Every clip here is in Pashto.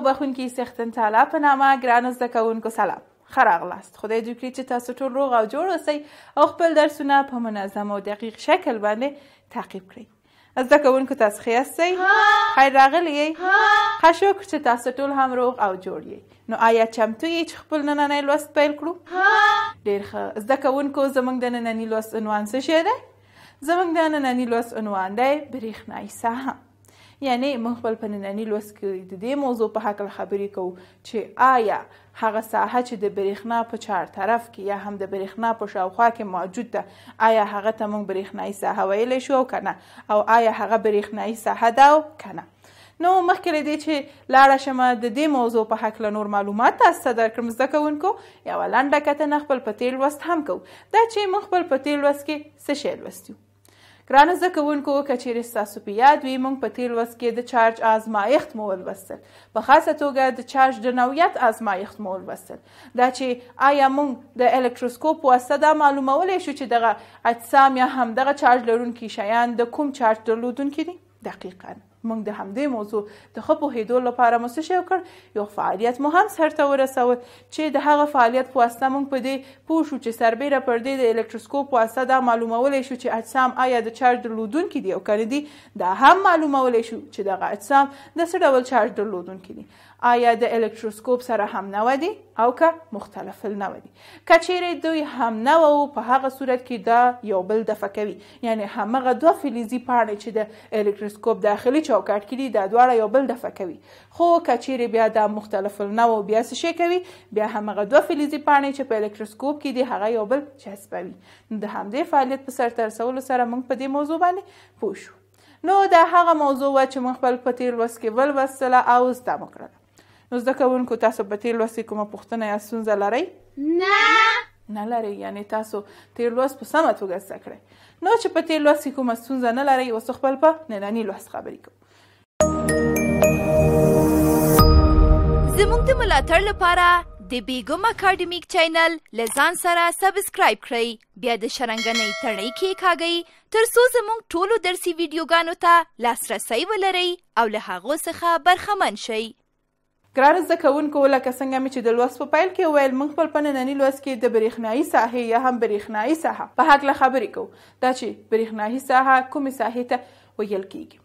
او بخونکي سختن تعالی په نامه ګرانو زده کوونکو سلام ښه راغلاست خدای دې کړي چې تاسو ټول روغ او جوړ اوسئ او خپل درسونه په منظم او دقیق شکل باندې تعقیب کړئ زده کوونکو تاسو ښه یاستئ خیر راغلی یئ ښه شکر چې تاسو ټول هم روغ او جوړ یئ نو آیا چمتو یئ چې خپل نننی لوست پیل کړو ډېر ښه زده کوونکو زموږ د ننني لوست عنوان څه شی دی زموږ د ننني لوست عنوان دی برېښنایي ساحه یعنی موږ خپل په ننني لوست کې د دې موضوع په هکله خبرې کوو چې آیا هغه ساحه چې د برېښنا په چهار طرف کې یا هم د برېښنا په شاوخوا کې موجود ده آیا هغه ته موږ برېښنایي ساحه ویلی شو او که نه او آیا هغه برېښنایي ساحه ده او که نه نو مخکې له دې چې لاړه شم د دې موضوع په هکله نور معلومات تاسو ته درکړم زده کوونکو یوه لنډه کتنه خپل په تېر لوست هم کوو دا چې موږ خپل په تېر لوست کې څه شی لوستي ګرانو زده کوونکو که چیرې ستاسو په یاد وي موږ په تېر لوست کې د چارج ازمایښت مو ولوستل په خاصه توګه د چارج د نوعیت ازمایښت مو ولوستل دا چې آیا موږ د الکتروسکوپ واسطه دا معلومولی شو چې دغه اجسام یا همدغه چارج لرونکي شیان د کوم چارج درلودونکي دي دقیقاً موږ د همدې موضوع د ښه پوهېدو لپاره مو څه شی وکړ یو فعالیت مو هم سرته ورسوه چې د هغه فعالیت په واسطه موږ په دې پوه شو چې سربیره پر دې د الکتروسکوپ په واسطه دا معلومولی شو چې اجسام آیا د چارج درلودونکي دي او که دي دا هم معلومولی شو چې دغه اجسام د څه ډول چارج درلودونکي دي آیا د الکتروسکوپ سره هم نه ودی او که مختلف نه ودی کچېرې دوی هم نه وو په هغه صورت کې دا یو بل دفع کوي یعنی همغه دوه فلزي پاڼې چې د الکتروسکوپ داخلي چوکاټ کې دي دا دواړه یو بل دفع کوي خو کچېرې بیا دا مختلف نه وو بیا څه شي کوي بیا همغه دوه فلزي پاڼې چې په الکتروسکوپ کې دي هغه یو بل جذبوي د همدې فعالیت په سر تر سولو سره موږ په دې موضوع باندې پوه شو نو دا هغه موضوع و چې موږ خپل په تیر لوست کې ولوستله او زده مو کړله نو زده کوونکو تاسو په تیر لوست کومه پوښتنه یا ستونزه لرئ نه نه لرئ یعنی تاسو تیر لوست په سمه توګه زده کړئ نو چې په تیر لوست کومه ستونزه نه لرئ اوس خپل په ننني لوست خبرې کوو زموږ د ملاتړ لپاره د بیګم اکیډمیک چینل لزان سره سبسکرایب کړئ بیا د شرنګنۍ تړۍ کې کاږئ تر څو زموږ ټولو درسي ویډیوګانو ته لاسرسی ولرئ او له هغو څخه برخمن شئ ګران زده کوونکو لکه څنګه مې چې د لوست په پیل کې ویل موږ خپل په ننني لوست کې د برېښنایي ساحې یا هم برېښنایي ساحه په هکله خبرې کوو دا چې برېښنایي ساحه کومې ساحې ته ویل کیږي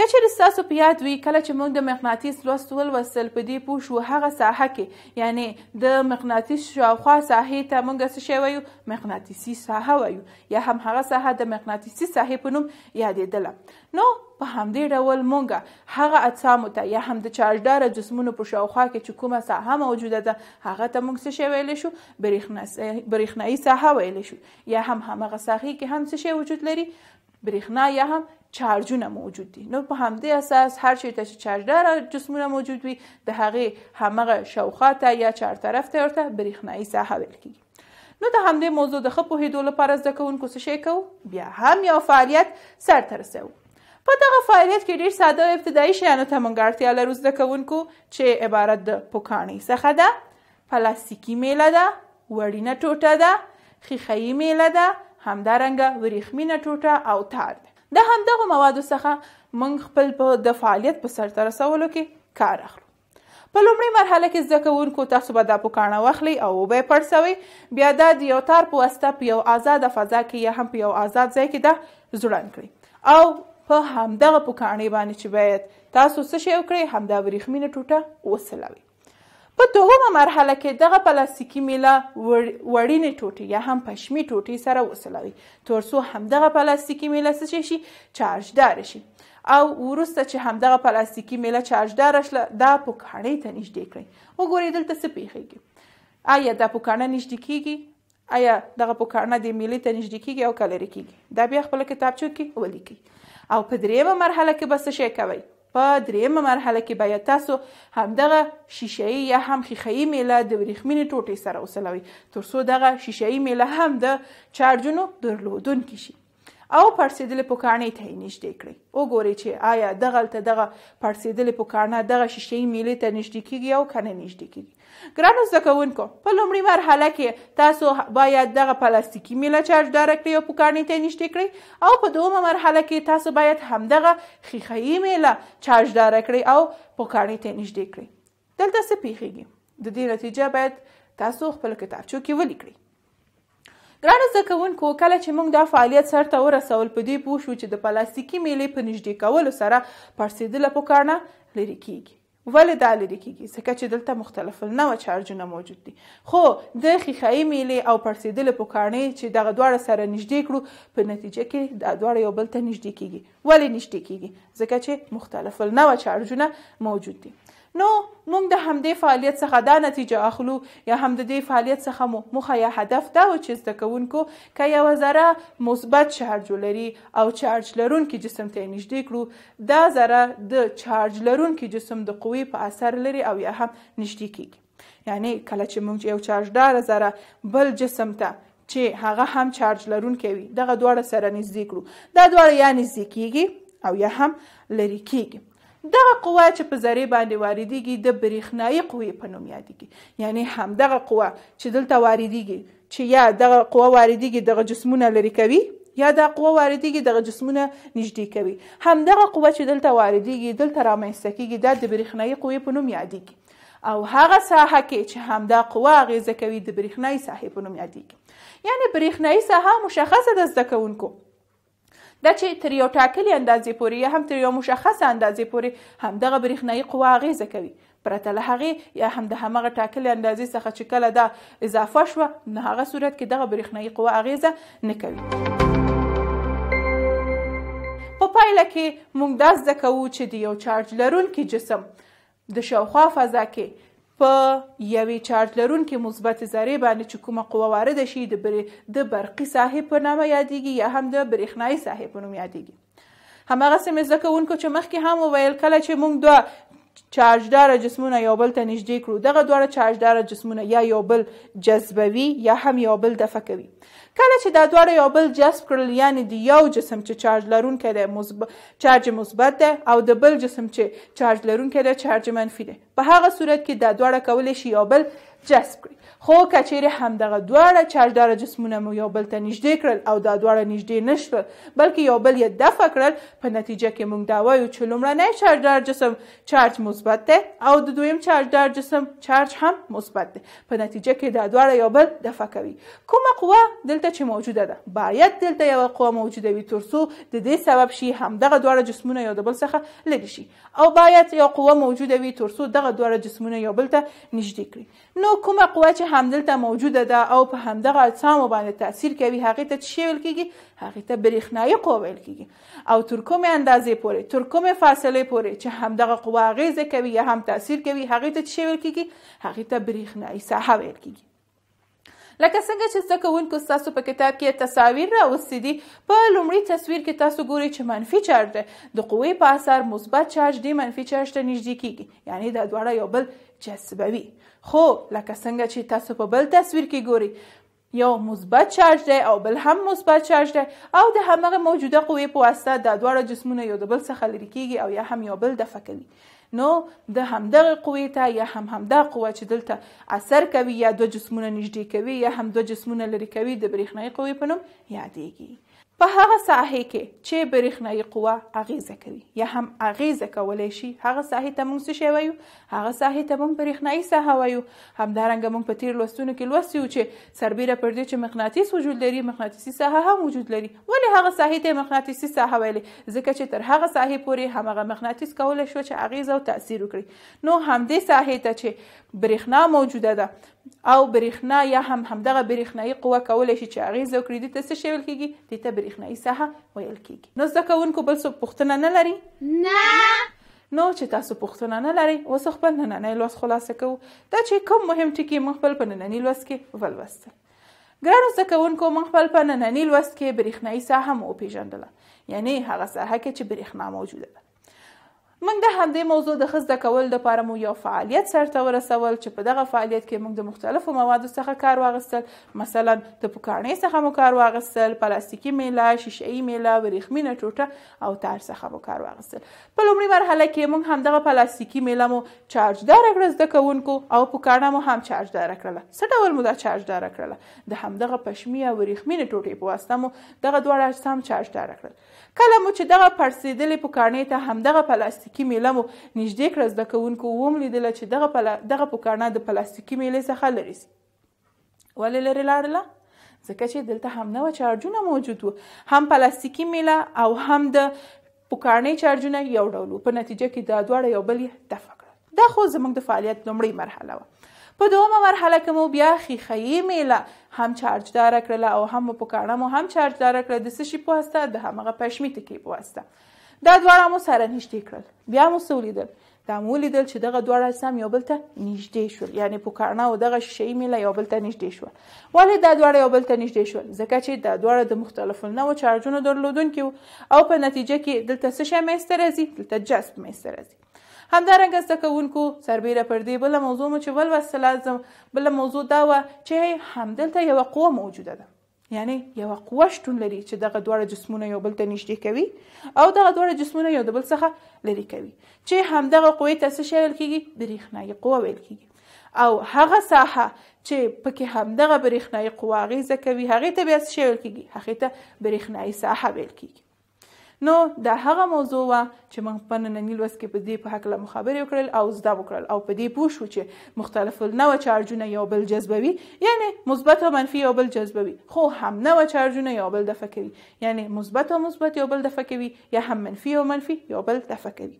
که چېرې ستاسو په یاد وي کله چې موږ د مقناطیس لوست ولوستل په دې پوه شو هغه ساحه کې یعنی د مقناطیس شاوخوا ساحې ته موږ څه شی وایو مقناطیسي ساحه وایو یا هم هغه ساحه د مقناطیسي ساحې په نوم یادېدله نو په همدې ډول موږ هغه اجسامو ته یا هم د چارجدار جسمونو په شاوخوا کې چې کومه ساحه موجوده ده هغه ته موږ څه شی ویلی شو برېښنایي ساحه ویلی شو یا هم همغه ساحې کې هم څه شی وجود لري برېښنا یا هم چارجونه موجود دي نو په همدې اساس هر چیرته چې چارجدار جسمونه موجود وي د هغې همغه شاوخوا ته یا چارطرف ته ورته برېښنایي ساحه ویل کیږي نو د همدې موضوع د ښه پوهېدو لپاره زده کوونکو څه شی کوو بیا هم یو فعالیت سرته رسوو په دغه فعالیت کې ډېر ساده او ابتدایي شیانو ته موږ اړتیا لرو زده کوونکو چې عبارت د پوکاڼۍ څخه ده پلاستیکي میله ده وړینه ټوټه ده خیښیي میله ده همدارنګه وریښمینه ټوټه او تار ده د همدغه موادو څخه موږ خپل په د فعالیت په سرته رسولو کې کار اخلو په لومړۍ مرحله کې زده کوونکو تاسو به دا پوکاڼه واخلئ او وبه یې پړسوئ بیا دا د یو تار په واسطه په یو آزاده فضا کې یا هم په یو آزاد ځای کې دا زوړند کړئ او په همدغه پوکاڼې باندې چې باید تاسو څه شی وکړئ همدا وریښمینه ټوټه وسلوئ په دوهمه مرحله کې دغه پلاستیکي میله وړینې ټوټې یا هم پشمي ټوټې سره وسلوي تر څو همدغه پلاستیکي میله څه شي چارجدار شي او وروسته چې همدغه پلاستیکي میله چارجدار شله دا په کاڼۍ ته نږدې کړئ وګورئ دلته څه پېښېږي آیا دا په کاڼه نږدې کېږي آیا دغه په کاڼه د میلې ته نږدې کېږي او کله کېږي دا بیا خپله کتابچو کې ولیکئ او په درېیمه مرحله کې به څه شی کوئ په دریمه مرحله کې باید تاسو همدغه شیشه‌ای یا هم خیخه‌ای میله د ورېښمینې ټوټې سره وسلوئ ترڅو دغه شیشه‌ای میله هم د چارجونو درلودونکی شي او پړسېدلې پوکاڼې ته یې نږدې کړئ وګورئ چې آیا دغلته دغه پړسېدلې پوکاڼه دغه شیشې میلې ته نږدې کیږي او که نه نږدې کیږي ګرانو زده کوونکو په لومړۍ مرحله کې تاسو باید دغه پلاستیکي میله چارجداره کړئ او پوکاڼې ته یې نږدې کړئ او په دومه مرحله کې تاسو باید همدغه ښیښیي میله چارجداره کړئ او پوکاڼې ته یې نږدې کړئ دلته څه پیښیږي د دې نتیجه باید تاسو خپل کتابچو کې ولیکئ ګرانو زده کوونکو کله چې موږ دا فعالیت سرته ورسول په دې پوه شو چې د پلاستیکي میلې په نږدې کولو سره پړسېدله پکار نه لرې کیږي ولې دا لرې کیږي ځکه چې دلته مختلف نوع چارجونه موجود دي خو د خیخایي میلې او پړسېدلې پوکاڼې چې دغه دواړه سره نږدې کړو په نتیجه کې دا دواړه یو بل ته نږدې کیږي ولې نږدې کیږي ځکه چې مختلف نوع چارجونه موجود دي نو موږ د همدې فعالیت څخه دا نتیجه اخلو یا هم د دې فعالیت څخه مو مخه یا هدف دا و چې زده کوونکو که یوه ذره مثبت چارج ولري او چارج لرونکي جسم ته نږدې کړو دا ذره د چارج لرونکي جسم د قوې په اثر لري او یا هم نږدې کیږي یعنی کله چې موږ یو چارجدار ذره بل جسم ته چې هغه هم چارج لرونکی وي دغه دواړه سره نږدې کړو دا دواړه یا نږدې کیږي او یا هم لرې کیږي دغه قوه چې په ذری باندې واردېږي د برېښنایی قوې په نوم یادېږي یعنی همدغه قوه چې دلته واردېږي چې یا دغه قوه واردېږي دغه جسمونه لرې کوي یا دا قوه واردېږي دغه جسمونه نږدې کوي همدغه قوه چې دلته واردېږي دلته رامنځته کېږي دا د برېښنایی قوې په نوم یادېږي او هغه ساحه کې چې همدا قوه اغیزه کوي د برېښنایی ساحې په نوم یادېږي یعنی برېښنایی ساحه مشخصه ده زده کوونکو دا چې تر یو ټاکلي اندازې پورې یا هم تر یو مشخصه اندازې پورې همدغه برېښنایي قوه اغیزه کوي پرته له هغې یا هم د همغه ټاکلي اندازې څخه چې کله دا اضافه شوه نو هغه صورت کې دغه برېښنایي قوه اغیزه نه کوي په پایله کې موږ دا زده کوو چې د یو چارج لرونکي جسم د شاوخوا فضا کې په یوې چارج لرونکې مثبت ذرې باندې چې کومه قوه وارده شي د د برقي ساحې په نامه یادیږي یا هم د برېښنایي ساحې په نوم یادیږي هماغسې مې زده کوونکو چې مخکې هم وویل کله چې موږ دوه چارج داره جسمونه یو بل ته نږدې کړو دغه دواړه چارج داره جسمونه یا یو بل جذبوي یا هم یو بل دفع کوي کله چې دا دواړه یو بل جذب کړل یعنی د یو جسم چې چارج لرونکی دی مزب... چارج مثبت دی او د بل جسم چې چارج لرونکی دی چارج منفي دی په هغه صورت کې دا دواړه کولی شي یو بل جذب کړي خو کچېرې همدغه دواړه چارجداره جسمونه مو یو بل ته نږدې کړل او دا دواړه نږدې نه شول بلکې یو بل یې دفع کړل په نتیجه کې موږ دا وایو چې لومړنی چارجدار جسم چارج مثبت دی او د دویم چارجدار جسم چارج هم مثبت دی په نتیجه کې دا دواړه یو بل دفع کوي کومه قوه دلته چې موجوده ده باید دلته یوه قوه موجوده وي تر څو د دې سبب شي همدغه دواړه جسمونه یو د بل څخه لرې شي او باید یو قوه موجوده وي تر څو دغه دواړه جسمونه یو بل ته نږدې کړي نو نو کومه قوه چې همدلته موجوده ده او په همدغه اجسامو باندې تاثیر کوي هغې ته څه ویل کېږي هغې ته برېښنایي قوه ویل کېږي او تر کومې اندازې پورې تر کومې فاصلې پورې چې همدغه قوه اغیزه کوي یا هم تاثیر کوي هغې ته څه ویل کېږي هغې ته برېښنایي ساحه ویل کېږي لکه څنګه چې زده کوونکو ستاسو په کتاب کې تصاویر راوستي دي په لومړي تصویر کې تاسو ګورئ چې منفي چارج دی د قوې په اثر مثبت چارج د منفي چارج ته نږدې کیږي یعنی دا دواړه یو بل جذبوي خو لکه څنګه چې تاسو په بل تصویر کې ګوري یو مثبت چارج دی او بل هم مثبت چارج دی او د همغه موجوده قوې په واسطه د دواړو جسمونو یو د بل څخه لرې کیږي او یا هم یو بل دفع کوي نو د همدغه قوې ته یا هم همدا قوه چې دلته اثر کوي یا دو جسمونه نږدې کوي یا هم دو جسمونه لرې کوي د برېښنایي قوې په نوم یادیږي په هغه ساحه کې چې برېښنايي قوه اغیزه کوي یا هم اغیزه کولای شي هغه ساحه ته مونږ څه شی وایو هغه ساحه ته مونږ برېښنايي ساحه وایو همدارنګه مونږ په تیر لوستونو کې لوستیو چې سربیره پر دې چې مغناطیس وجود لري مغناطیسي ساحه هم وجود لري ولې هغه ساحه ته مغناطیسي ساحه ویلې ځکه چې تر هغه ساحه پورې همغه مغناطیس کولای شو چې اغیزه او تاثیر وکړي نو همدې ساحه ته چې برېښنا موجوده ده او برېښنا یا هم همدغه برېښنایي قوه کولای شي چې اغیزه وکړي دې ته څه شی ویل کېږي دې ته برېښنایي ساحه ویل کېږي نو زده کوونکو بل څه پوښتنه نه لري نه نو چې تاسو پوښتنه نه لرئ اوس خپل نننی لوست خلاصه کوو دا چې کوم مهم ټکي موږ خپل په ننني لوست کې ولوستل ګرانو زده کوونکو موږ خپل په ننني لوست کې برېښنایي ساحه مو وپېژندله یعنې هغه ساحه کې چې برېښنا موجوده ده موږ د همدې موضوع د خزده کول لپاره مو یو فعالیت سرته ورسول چې په دغه فعالیت کې موږ د مختلفو موادو څخه کار واغستل مثلا د پوکاڼې څخه مو کار واغستل پلاستیکي میله شیشهیي میله وریښمینه ټوټه او تار څخه مو کار واغستل په لومړۍ مرحله کې موږ همدغه پلاستیکي میله مو چارجداره کړه زده کوونکو او پوکاڼه مو هم چارجداره کړله څه ډول مو دا چارجداره کړله د همدغه پشمي او وریښمینې ټوټې په واسطه مو دغه دواړه اجسام چارجداره کړل کله مو چې دغه پړسېدلې پوکاڼې ته همدغه پلاستیکي پلاستیکي میله مو نږدې کړه زده کوونکو وم لیدله چې دغه پلا دغه پوکاڼه د پلاستیکي میلې څخه لرې سي ولې لرې لاړله ځکه چې دلته هم نوه چارجونه موجود وو هم پلاستیکي میله او هم د پوکاڼې چارجونه یو ډول په نتیجه کې دا دواړه یو بل دفع کړل دا خو زموږ د فعالیت لومړۍ مرحله وه په دومه مرحله کې مو بیا خیخیي میله هم چارج داره کړله او هم پوکاڼه مو هم چارج داره کړله د څه شي په واسطه د همغه پشمي تکې په واسطه دا دواړه مو سره نږدې کړل بیا مو څه ولیدل دا مو ولیدل چې دغه دواړه اجسام یو بل ته نږدې شول یعنی پوکارنا او دغه شیشې میله یو بل ته نږدې شول ولې دا دواړه یو بل ته نږدې شول ځکه چې دا دواړه د مختلفو نوو چارجونو درلودونکي او په نتیجه کې دلته څه شی منځته راځي دلته جذب منځته راځي همدارنګه زده کوونکو سربیره پر دې بله موضوع مو چې ولوستله بله موضوع دا وه چې همدلته یوه قوه موجوده ده یعنی یو قوه شتون لري چې دغه دواړه جسمونه یو بل ته نږدې کوي او دغه دواړه جسمونه یو د بل څخه لرې کوي چې همدغه قوې ته څه شی ویل کېږي برېښنایي قوه ویل کېږي او هغه ساحه چې پکې همدغه برېښنایي قوه اغېزه کوي هغې ته بیا څه شی ویل کېږي هغې ته برېښنایي ساحه ویل کېږي نو دا هغه موضوع و چې موږ په نننی لوست کې په دې په حق له مخابره وکړل او زده وکړل او په دې پوه شو چې مختلف نو چارجونه یو بل جذبوي یعنی مثبت او منفي یو بل جذبوي خو هم نو چارجونه یو بل دفع کوي یعنی مثبت او مثبت یو بل دفع کوي یا هم منفي او منفي یو بل دفع کوي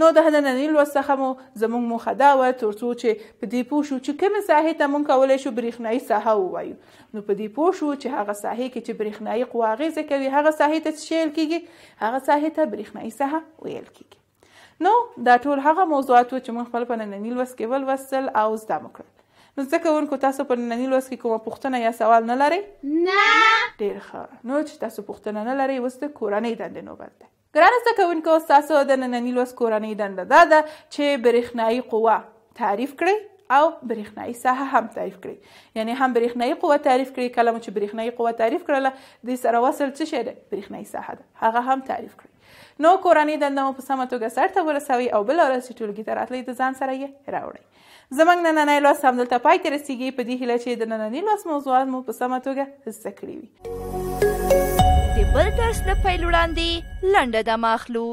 نو د هدنني لوست څخه مو زموږ موخه دا وه تر څو چې په دې پوه شو چې کومې ساحې ته موږ کولی شو برېښنایي ساحه ووایو نو په دې پوه شو چې هغه ساحې کې چې برېښنایي قوه اغېزه کوي هغه ساحې ته څه شی ویل کېږي هغه ساحې ته برېښنایي ساحه ویل کېږي نو دا ټول هغه موضوعات وو چې موږ خپل په ننني لوست کې ولوستل او زده مو کړل نو زده کوونکو تاسو په ننني لوست کې کومه پوښتنه یا سوال نه لرئ نه ډېر ښه نو چې تاسو پوښتنه نه لرئ اوس د کورنۍ دندې نوبت دی ګران زده کوونکو ستاسو د ننني لوست کورنۍ دنده دا ده چې برېښنایي قوه تعریف کړئ او برېښنایي ساحه هم تعریف کړي یعنی هم برېښنایي قوه تعریف کړي کله چې برېښنایي قوه تعریف کړله د سره وصل څه شی ده برېښنایي ساحه ده هغه هم تعریف کړي نو کورنۍ دنده مو په سمه توګه سرته ورسوي او بله ورځ چې ټولګي ته راتلئ د ځان سره یې راوړئ زموږ نننی لوست همدلته پای ته رسیږي په دې هیله چې د ننني لوست موضوعات مو په سمه توګه زده کړي وي د بل درس نه پیل وړاندې لنډه دمه اخلو